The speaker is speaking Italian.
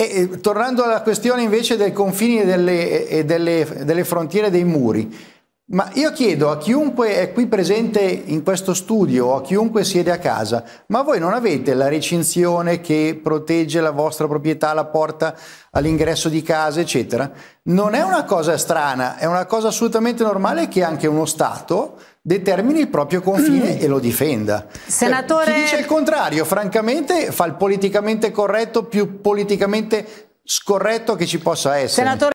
E, tornando alla questione invece dei confini e, delle, e delle, delle, frontiere dei muri, ma io chiedo a chiunque è qui presente in questo studio o a chiunque siede a casa, ma voi non avete la recinzione che protegge la vostra proprietà, la porta all'ingresso di casa, eccetera? Non è una cosa strana, è una cosa assolutamente normale che anche uno Stato determini il proprio confine mm. e lo difenda. Cioè, Senatore... Cioè, chi dice il contrario, francamente, fa il politicamente corretto più politicamente scorretto che ci possa essere. Senatore...